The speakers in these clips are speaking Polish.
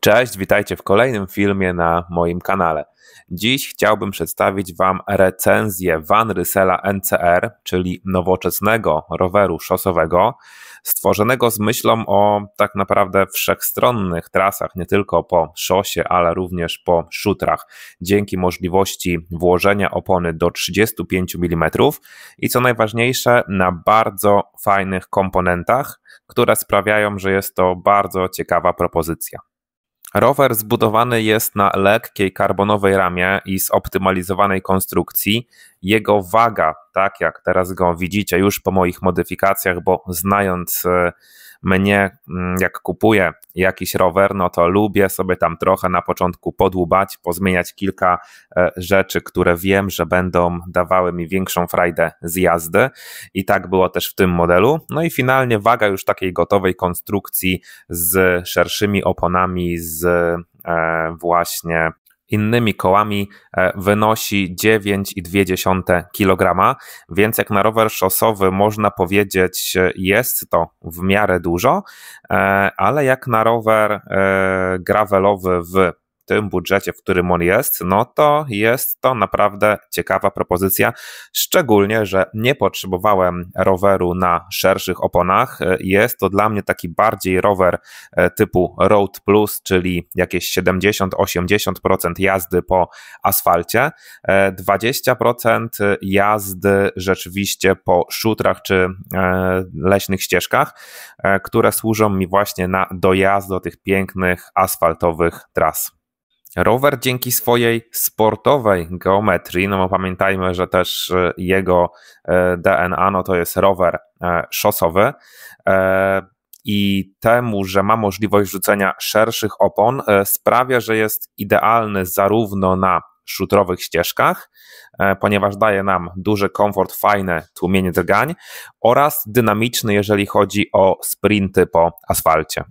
Cześć, witajcie w kolejnym filmie na moim kanale. Dziś chciałbym przedstawić Wam recenzję Van Rysela NCR, czyli nowoczesnego roweru szosowego, stworzonego z myślą o tak naprawdę wszechstronnych trasach, nie tylko po szosie, ale również po szutrach, dzięki możliwości włożenia opony do 35 mm i co najważniejsze, na bardzo fajnych komponentach, które sprawiają, że jest to bardzo ciekawa propozycja. Rower zbudowany jest na lekkiej karbonowej ramie i zoptymalizowanej konstrukcji. Jego waga, tak jak teraz go widzicie już po moich modyfikacjach, bo znając e, mnie, mm, jak kupuję jakiś rower, no to lubię sobie tam trochę na początku podłubać, pozmieniać kilka e, rzeczy, które wiem, że będą dawały mi większą frajdę z jazdy. I tak było też w tym modelu. No i finalnie waga już takiej gotowej konstrukcji z szerszymi oponami, z e, właśnie innymi kołami e, wynosi 9,2 kg, więc jak na rower szosowy można powiedzieć, e, jest to w miarę dużo, e, ale jak na rower gravelowy w tym budżecie, w którym on jest, no to jest to naprawdę ciekawa propozycja. Szczególnie, że nie potrzebowałem roweru na szerszych oponach. Jest to dla mnie taki bardziej rower e, typu Road Plus, czyli jakieś 70-80% jazdy po asfalcie, 20% e, jazdy rzeczywiście po szutrach czy e, leśnych ścieżkach, które służą mi właśnie na dojazd do tych pięknych asfaltowych tras. Rower dzięki swojej sportowej geometrii, no bo pamiętajmy, że też e, jego e, DNA no to jest rower e, szosowy i temu, że ma możliwość rzucenia szerszych opon sprawia, że jest idealny zarówno na szutrowych ścieżkach, ponieważ daje nam duży komfort, fajne tłumienie drgań oraz dynamiczny, jeżeli chodzi o sprinty po asfalcie.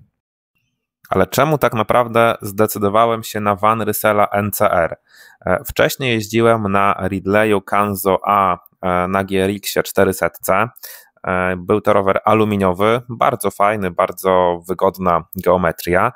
Ale czemu tak naprawdę zdecydowałem się na Van Rysela NCR? E, wcześniej jeździłem na Ridleyu Kanzo A e, na GRX 400C. E, był to rower aluminiowy, bardzo fajny, bardzo wygodna geometria,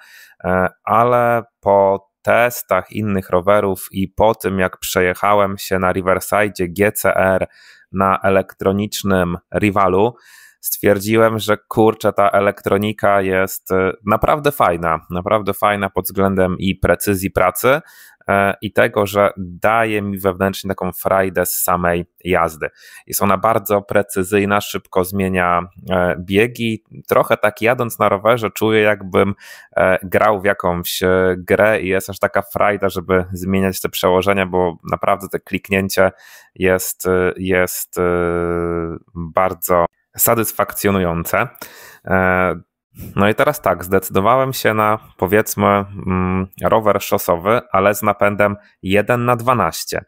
ale po testach innych rowerów i po tym, jak przejechałem się na Riverside GCR na elektronicznym rivalu, stwierdziłem, że kurczę, ta elektronika jest e, naprawdę fajna, naprawdę fajna pod względem i precyzji pracy e, i tego, że daje mi wewnętrznie taką frajdę z samej jazdy. Jest ona bardzo precyzyjna, szybko zmienia e, biegi. Trochę tak jadąc na rowerze czuję, jakbym grał w jakąś grę i jest aż taka frajda, żeby zmieniać te przełożenia, bo naprawdę to kliknięcie jest, jest bardzo satysfakcjonujące. E, no i teraz tak, zdecydowałem się na powiedzmy mm, rower szosowy, ale z napędem 1 na 12.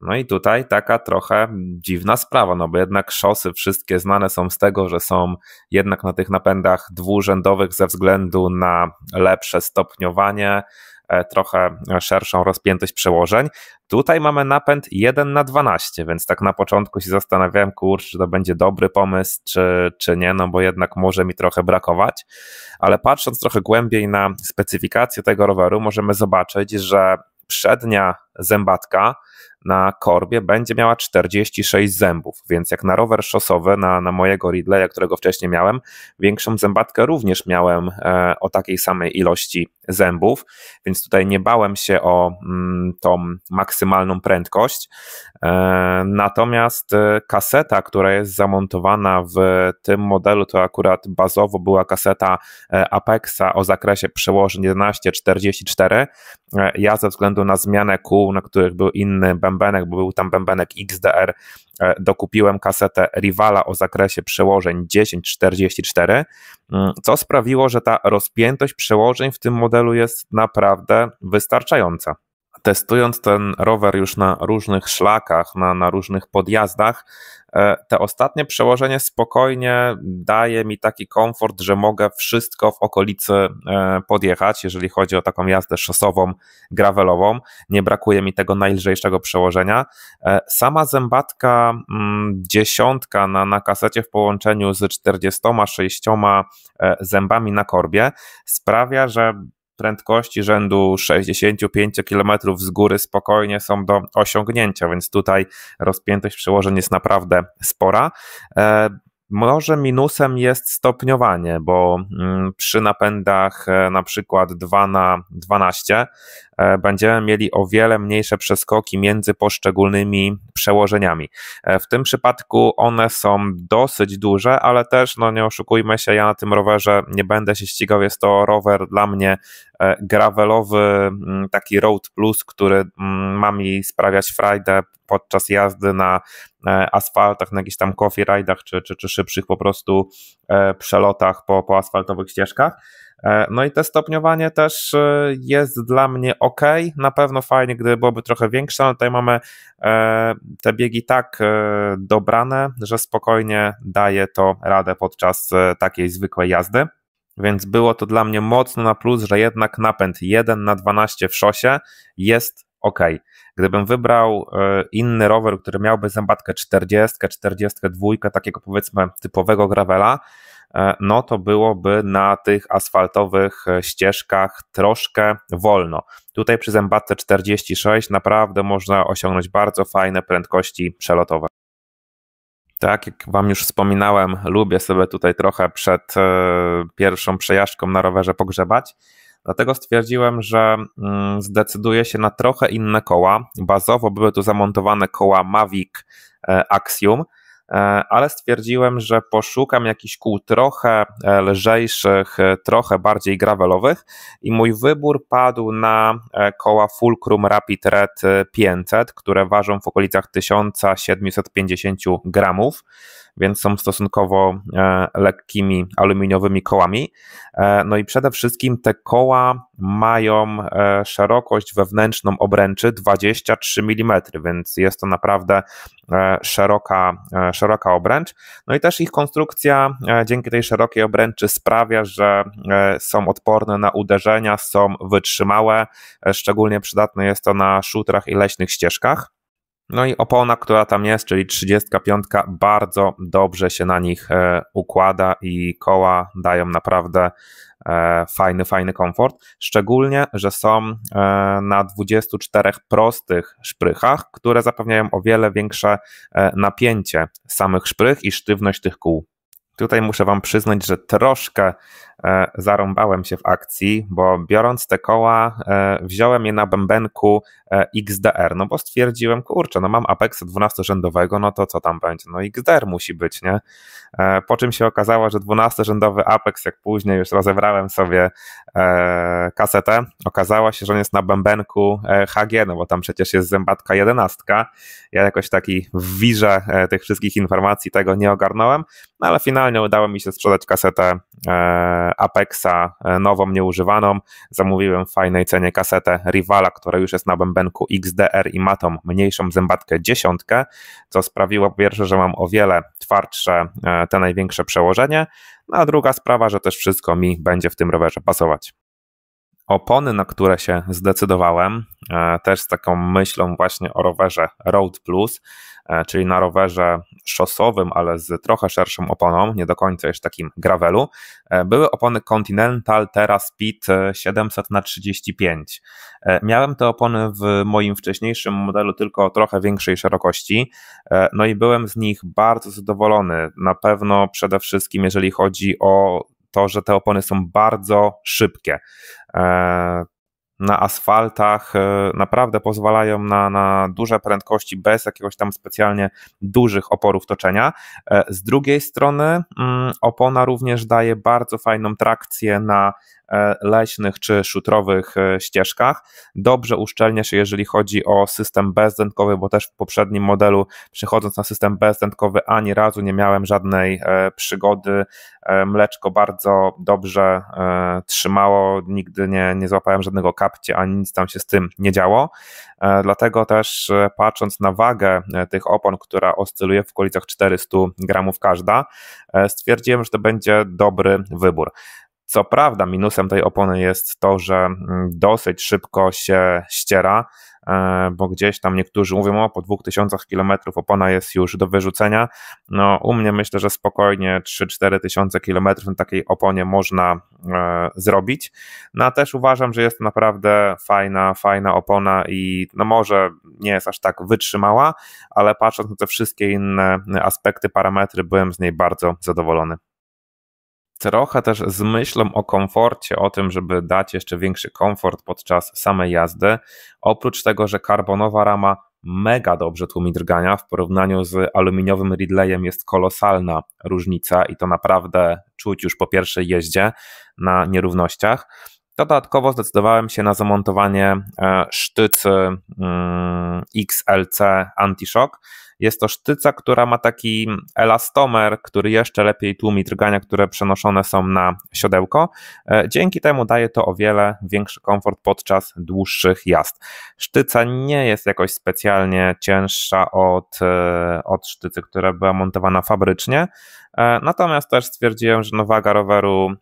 No i tutaj taka trochę dziwna sprawa, no bo jednak szosy wszystkie znane są z tego, że są jednak na tych napędach dwurzędowych ze względu na lepsze stopniowanie, E, trochę szerszą rozpiętość przełożeń. Tutaj mamy napęd 1 na 12, więc tak na początku się zastanawiałem, kurczę, czy to będzie dobry pomysł, czy, czy nie, no bo jednak może mi trochę brakować, ale patrząc trochę głębiej na specyfikację tego roweru, możemy zobaczyć, że przednia zębatka na korbie będzie miała 46 zębów, więc jak na rower szosowy, na, na mojego Ridleya, którego wcześniej miałem, większą zębatkę również miałem e, o takiej samej ilości zębów, więc tutaj nie bałem się o mm, tą maksymalną prędkość. E, natomiast e, kaseta, która jest zamontowana w tym modelu, to akurat bazowo była kaseta e, Apexa o zakresie przełożeń 1144. E, ja ze względu na zmianę kół, na których był inny BMW, bębenek, bo był tam bębenek XDR, e, dokupiłem kasetę Rivala o zakresie przełożeń 1044, mm, co sprawiło, że ta rozpiętość przełożeń w tym modelu jest naprawdę wystarczająca testując ten rower już na różnych szlakach, na, na różnych podjazdach, e, te ostatnie przełożenie spokojnie daje mi taki komfort, że mogę wszystko w okolicy e, podjechać, jeżeli chodzi o taką jazdę szosową, gravelową. Nie brakuje mi tego najlżejszego przełożenia. E, sama zębatka mm, dziesiątka na, na kasecie w połączeniu z 46 zębami na korbie sprawia, że prędkości rzędu 65 km z góry spokojnie są do osiągnięcia, więc tutaj rozpiętość przełożeń jest naprawdę spora. E, może minusem jest stopniowanie, bo mm, przy napędach e, na przykład 2 na 12 E, będziemy mieli o wiele mniejsze przeskoki między poszczególnymi przełożeniami. E, w tym przypadku one są dosyć duże, ale też, no nie oszukujmy się, ja na tym rowerze nie będę się ścigał. Jest to rower dla mnie e, gravelowy, mm, taki road plus, który mm, ma mi sprawiać frajdę podczas jazdy na asfaltach, na jakichś tam coffee ride'ach czy, czy, czy szybszych po prostu przelotach po, po asfaltowych ścieżkach E, no i te stopniowanie też e, jest dla mnie ok. Na pewno fajnie, gdy byłoby trochę większe, ale tutaj mamy e, te biegi tak dobrane, że spokojnie daje to radę podczas takiej zwykłej jazdy. Więc było to dla mnie mocno na plus, że jednak napęd 1 na 12 w szosie jest ok. Gdybym wybrał inny rower, który miałby zębatkę 40, 42, takiego powiedzmy typowego gravela, E, no to byłoby na tych asfaltowych e, ścieżkach troszkę wolno. Tutaj przy Zębatce 46 naprawdę można osiągnąć bardzo fajne prędkości przelotowe. Tak, jak Wam już wspominałem, lubię sobie tutaj trochę przed e, pierwszą przejażdżką na rowerze pogrzebać. Dlatego stwierdziłem, że mm, zdecyduję się na trochę inne koła. Bazowo były tu zamontowane koła Mavic Axiom, E, ale stwierdziłem, że poszukam jakichś kół trochę e, lżejszych, e, trochę bardziej gravelowych i mój wybór padł na koła Fulcrum Rapid Red 500, które ważą w okolicach 1750 gramów, więc są stosunkowo lekkimi aluminiowymi kołami. No i przede wszystkim te koła mają szerokość wewnętrzną obręczy 23 mm, więc jest to naprawdę szeroka, szeroka obręcz. No i też ich konstrukcja e, dzięki tej szerokiej obręczy sprawia, że e, są odporne na uderzenia, są wytrzymałe. E, szczególnie przydatne jest to na szutrach i leśnych ścieżkach. No i opona, która tam jest, czyli 35, bardzo dobrze się na nich układa i koła dają naprawdę E, fajny, fajny komfort. Szczególnie, że są e, na 24 prostych szprychach, które zapewniają o wiele większe e, napięcie samych szprych i sztywność tych kół. Tutaj muszę Wam przyznać, że troszkę zarąbałem się w akcji, bo biorąc te koła, wziąłem je na bębenku E, XDR, no bo stwierdziłem, kurczę, no mam Apex 12-rzędowego, no to co tam będzie? No XDR musi być, nie? E, po czym się okazało, że 12-rzędowy Apex, jak później już rozebrałem sobie e, kasetę, okazało się, że on jest na bębenku HG, no bo tam przecież jest zębatka 11. Ja jakoś taki w wirze tych wszystkich informacji tego nie ogarnąłem, no ale finalnie udało mi się sprzedać kasetę E, Apexa e, nową, nieużywaną. Zamówiłem w fajnej cenie kasetę Rivala, która już jest na bębenku XDR i ma tą mniejszą zębatkę dziesiątkę, co sprawiło po pierwsze, że mam o wiele twardsze e, te największe przełożenie, no a druga sprawa, że też wszystko mi będzie w tym rowerze pasować. Opony, na które się zdecydowałem, też z taką myślą właśnie o rowerze Road Plus, E, czyli na rowerze szosowym, ale z trochę szerszą oponą, nie do końca jeszcze takim gravelu, e, były opony Continental Terra Speed 700 e, na 35. Miałem te opony w moim wcześniejszym modelu tylko o trochę większej szerokości, no i byłem z nich bardzo zadowolony. Na pewno przede wszystkim, jeżeli chodzi o to, że te opony są bardzo szybkie na asfaltach e, naprawdę pozwalają na, na duże prędkości bez jakiegoś tam specjalnie dużych oporów toczenia. E, z drugiej strony mm, opona również daje bardzo fajną trakcję na E, leśnych czy szutrowych e, ścieżkach. Dobrze uszczelnia się, jeżeli chodzi o system bezdętkowy, bo też w poprzednim modelu, przechodząc na system bezdętkowy, ani razu nie miałem żadnej e, przygody. Mleczko bardzo dobrze trzymało, nigdy nie, nie złapałem żadnego kapcie, ani nic tam się z tym nie działo. Dlatego też patrząc na wagę tych opon, która oscyluje w okolicach 400 gramów każda, stwierdziłem, że to będzie dobry wybór. Co prawda, minusem tej opony jest to, że mm, dosyć szybko się ściera, e, bo gdzieś tam niektórzy mówią, o po 2000 km opona jest już do wyrzucenia. No, u mnie myślę, że spokojnie 3-4 tysiące km na takiej oponie można e, zrobić. No, a też uważam, że jest to naprawdę fajna, fajna opona i no może nie jest aż tak wytrzymała, ale patrząc na te wszystkie inne aspekty, parametry, byłem z niej bardzo zadowolony trochę też z myślą o komforcie, o tym, żeby dać jeszcze większy komfort podczas samej jazdy. Oprócz tego, że karbonowa rama mega dobrze tłumi drgania w porównaniu z aluminiowym Ridleyem jest kolosalna różnica i to naprawdę czuć już po pierwszej jeździe na nierównościach. Dodatkowo zdecydowałem się na zamontowanie e, sztycy mm, XLC Antishock, jest to sztyca, która ma taki elastomer, który jeszcze lepiej tłumi drgania, które przenoszone są na siodełko. E, dzięki temu daje to o wiele większy komfort podczas dłuższych jazd. Sztyca nie jest jakoś specjalnie cięższa od, e, od sztycy, która była montowana fabrycznie, e, natomiast też stwierdziłem, że no waga roweru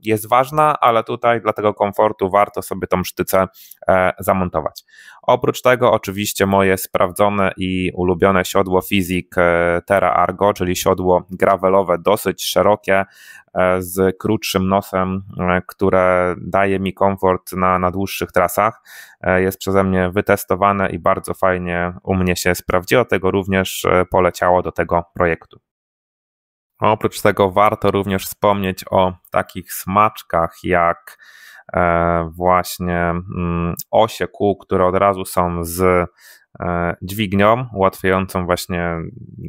jest ważna, ale tutaj dla tego komfortu warto sobie tą sztycę e, zamontować. Oprócz tego oczywiście moje sprawdzone i ulubione siodło Fizik e, Terra Argo, czyli siodło gravelowe, dosyć szerokie, e, z krótszym nosem, które daje mi komfort na, na dłuższych trasach. Jest przeze mnie wytestowane i bardzo fajnie u mnie się sprawdziło, tego również poleciało do tego projektu. Oprócz tego warto również wspomnieć o takich smaczkach jak e, właśnie mm, osie kół, które od razu są z E, dźwignią ułatwiającą właśnie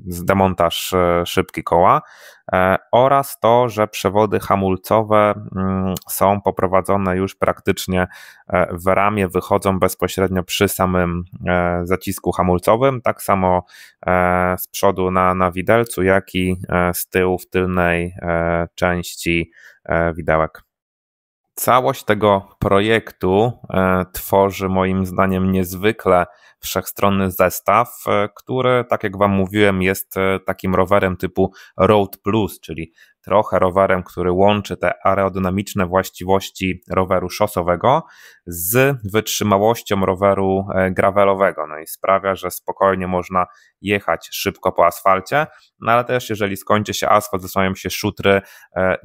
demontaż e, szybki koła e, oraz to, że przewody hamulcowe mm, są poprowadzone już praktycznie w ramie, wychodzą bezpośrednio przy samym zacisku hamulcowym, tak samo z przodu na, na widelcu, jak i z tyłu w tylnej części widełek. Całość tego projektu tworzy moim zdaniem niezwykle wszechstronny zestaw, e, który, tak jak Wam mówiłem, jest e, takim rowerem typu Road Plus, czyli trochę rowerem, który łączy te aerodynamiczne właściwości roweru szosowego z wytrzymałością roweru e, gravelowego. No i sprawia, że spokojnie można jechać szybko po asfalcie, no ale też jeżeli skończy się asfalt, zostają się szutry,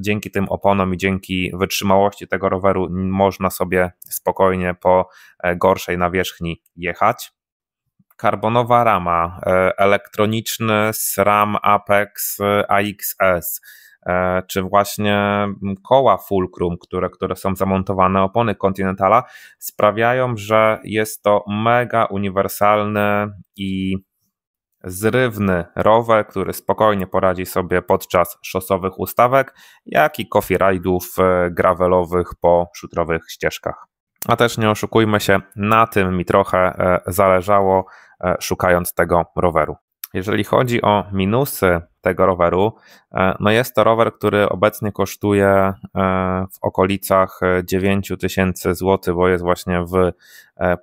dzięki tym oponom i dzięki wytrzymałości tego roweru można sobie spokojnie po gorszej nawierzchni jechać karbonowa rama, e, elektroniczny SRAM Apex AXS, e, czy właśnie koła Fulcrum, które, które są zamontowane, opony Continentala, sprawiają, że jest to mega uniwersalny i zrywny rower, który spokojnie poradzi sobie podczas szosowych ustawek, jak i coffee e, gravelowych po szutrowych ścieżkach. A też nie oszukujmy się, na tym mi trochę e, zależało, e, szukając tego roweru. Jeżeli chodzi o minusy tego roweru, e, no jest to rower, który obecnie kosztuje w okolicach 9000 tysięcy bo jest właśnie w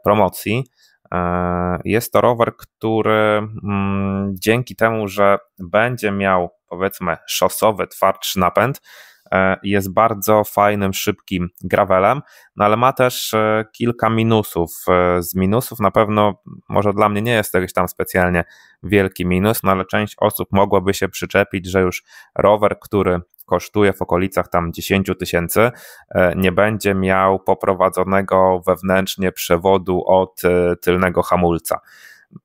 promocji. Jest to rower, który mm, dzięki temu, że będzie miał powiedzmy szosowy, twardszy napęd, E, jest bardzo fajnym, szybkim gravelem, no ale ma też e, kilka minusów. E, z minusów na pewno, może dla mnie nie jest to jakiś tam specjalnie wielki minus, no ale część osób mogłaby się przyczepić, że już rower, który kosztuje w okolicach tam 10 tysięcy, nie będzie miał poprowadzonego wewnętrznie przewodu od tylnego hamulca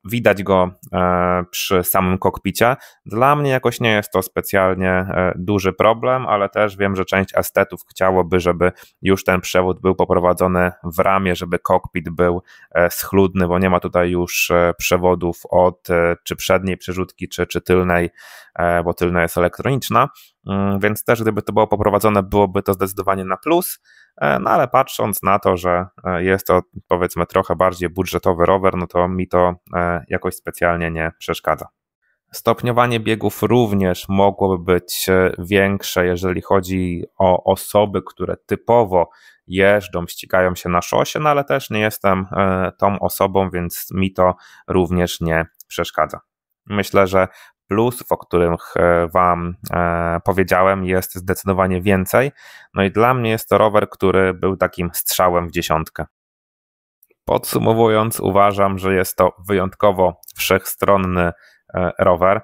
widać go e, przy samym kokpicie. Dla mnie jakoś nie jest to specjalnie e, duży problem, ale też wiem, że część estetów chciałoby, żeby już ten przewód był poprowadzony w ramię, żeby kokpit był e, schludny, bo nie ma tutaj już przewodów od czy przedniej przerzutki, czy, czy tylnej, bo tylna jest elektroniczna, mm, więc też gdyby to było poprowadzone, byłoby to zdecydowanie na plus. E, no ale patrząc na to, że e, jest to powiedzmy trochę bardziej budżetowy rower, no to mi to e, jakoś specjalnie nie przeszkadza. Stopniowanie biegów również mogłoby być większe, jeżeli chodzi o osoby, które typowo jeżdżą, ścigają się na szosie, no ale też nie jestem tą osobą, więc mi to również nie przeszkadza. Myślę, że plus, o których e, Wam e, powiedziałem, jest zdecydowanie więcej. No i dla mnie jest to rower, który był takim strzałem w dziesiątkę. Podsumowując, uważam, że jest to wyjątkowo wszechstronny e, rower.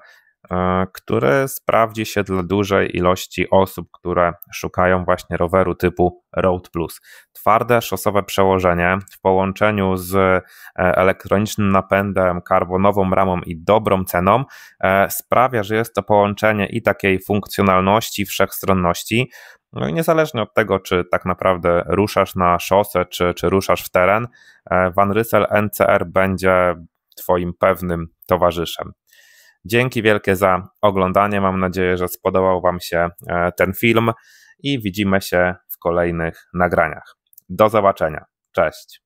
E, które sprawdzi się dla dużej ilości osób, które szukają właśnie roweru typu Road Plus. Twarde szosowe przełożenie w połączeniu z e, elektronicznym napędem, karbonową ramą i dobrą ceną e, sprawia, że jest to połączenie i takiej funkcjonalności, wszechstronności, no i niezależnie od tego, czy tak naprawdę ruszasz na szosę, czy, czy ruszasz w teren, Van Rysel NCR będzie Twoim pewnym towarzyszem. Dzięki wielkie za oglądanie. Mam nadzieję, że spodobał Wam się e, ten film i widzimy się w kolejnych nagraniach. Do zobaczenia. Cześć.